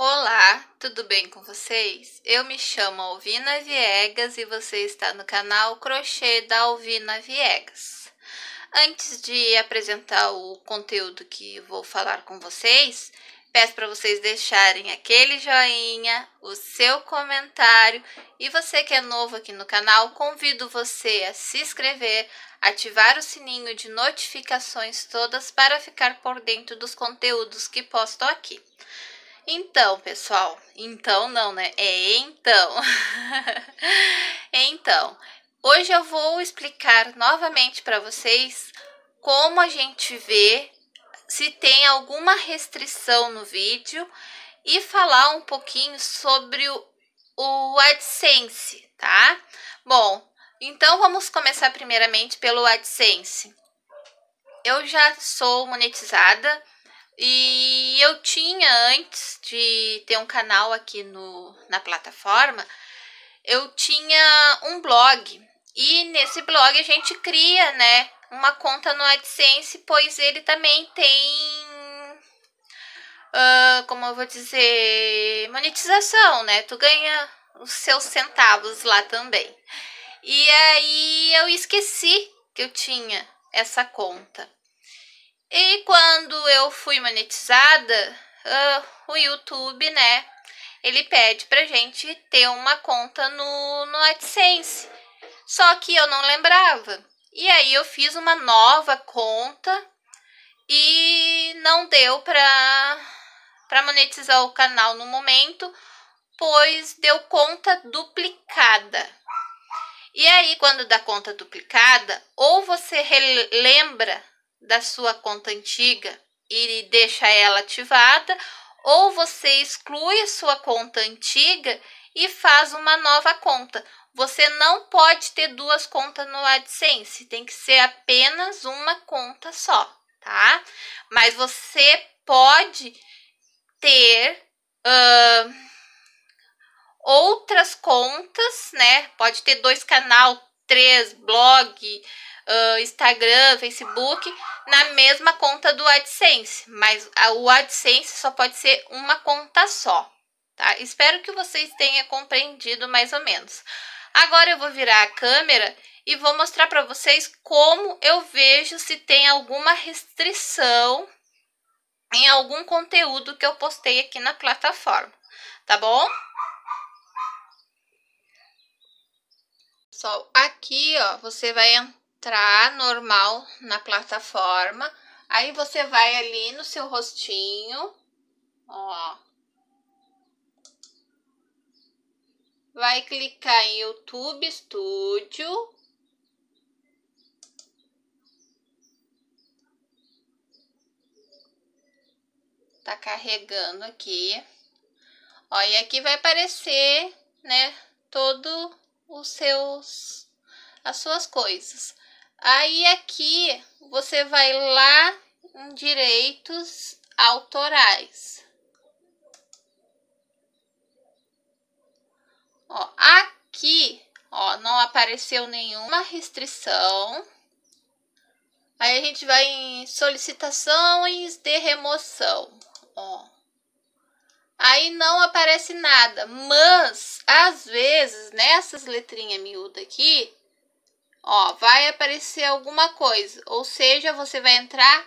Olá, tudo bem com vocês? Eu me chamo Alvina Viegas e você está no canal Crochê da Alvina Viegas. Antes de apresentar o conteúdo que vou falar com vocês, peço para vocês deixarem aquele joinha, o seu comentário e você que é novo aqui no canal, convido você a se inscrever, ativar o sininho de notificações todas para ficar por dentro dos conteúdos que posto aqui. Então, pessoal, então não, né? É então. então, hoje eu vou explicar novamente para vocês como a gente vê se tem alguma restrição no vídeo e falar um pouquinho sobre o, o AdSense, tá? Bom, então vamos começar primeiramente pelo AdSense. Eu já sou monetizada e eu tinha, antes de ter um canal aqui no, na plataforma, eu tinha um blog. E nesse blog a gente cria, né, uma conta no AdSense, pois ele também tem Uh, como eu vou dizer, monetização, né? Tu ganha os seus centavos lá também. E aí eu esqueci que eu tinha essa conta. E quando eu fui monetizada, uh, o YouTube, né, ele pede pra gente ter uma conta no, no AdSense. Só que eu não lembrava. E aí eu fiz uma nova conta e não deu pra, pra monetizar o canal no momento, pois deu conta duplicada. E aí, quando dá conta duplicada, ou você relembra da sua conta antiga e deixa ela ativada, ou você exclui a sua conta antiga e faz uma nova conta. Você não pode ter duas contas no AdSense, tem que ser apenas uma conta só, tá? Mas você pode ter uh, outras contas, né? Pode ter dois canal, três blog, uh, Instagram, Facebook, na mesma conta do AdSense. Mas a, o AdSense só pode ser uma conta só, tá? Espero que vocês tenham compreendido mais ou menos. Agora eu vou virar a câmera e vou mostrar para vocês como eu vejo se tem alguma restrição em algum conteúdo que eu postei aqui na plataforma, tá bom? Pessoal, aqui ó, você vai entrar normal na plataforma. Aí você vai ali no seu rostinho, ó. Vai clicar em YouTube Studio. Tá carregando aqui. Ó, e aqui vai aparecer, né, todo os seus as suas coisas. Aí aqui você vai lá em direitos autorais. Ó, aqui, ó, não apareceu nenhuma restrição. Aí a gente vai em solicitações de remoção, ó. Aí não aparece nada, mas às vezes nessas letrinhas miúdas aqui, Ó, vai aparecer alguma coisa, ou seja, você vai entrar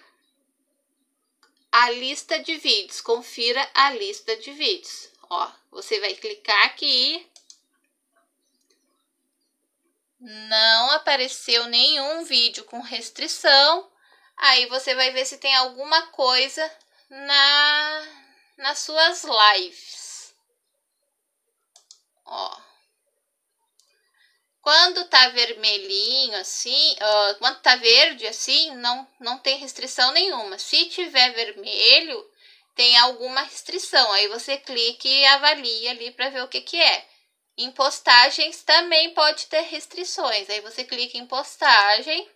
a lista de vídeos. Confira a lista de vídeos. Ó, você vai clicar aqui. Não apareceu nenhum vídeo com restrição. Aí você vai ver se tem alguma coisa na nas suas lives. Ó. Quando tá vermelhinho assim, uh, quando tá verde assim, não, não tem restrição nenhuma. Se tiver vermelho, tem alguma restrição. Aí você clica e avalia ali para ver o que, que é. Em postagens também pode ter restrições. Aí você clica em postagem.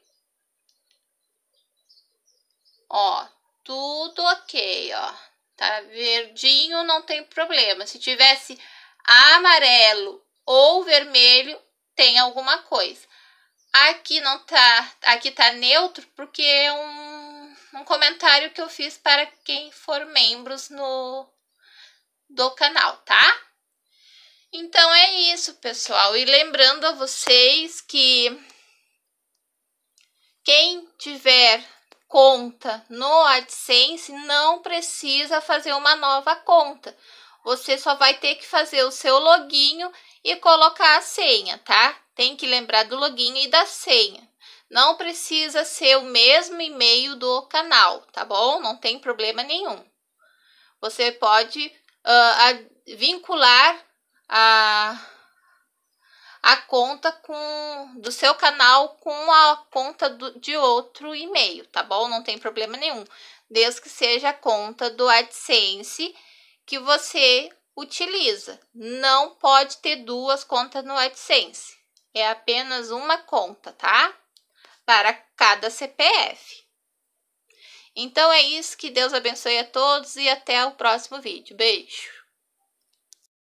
Ó, tudo ok, ó. Tá verdinho, não tem problema. Se tivesse amarelo ou vermelho, tem alguma coisa. Aqui não tá, aqui tá neutro porque é um, um comentário que eu fiz para quem for membros no do canal, tá? Então é isso, pessoal. E lembrando a vocês que quem tiver conta no AdSense não precisa fazer uma nova conta você só vai ter que fazer o seu loginho e colocar a senha, tá? Tem que lembrar do login e da senha. Não precisa ser o mesmo e-mail do canal, tá bom? Não tem problema nenhum. Você pode uh, a, vincular a, a conta com, do seu canal com a conta do, de outro e-mail, tá bom? Não tem problema nenhum, desde que seja a conta do AdSense que você utiliza. Não pode ter duas contas no AdSense. É apenas uma conta, tá? Para cada CPF. Então é isso, que Deus abençoe a todos e até o próximo vídeo. Beijo!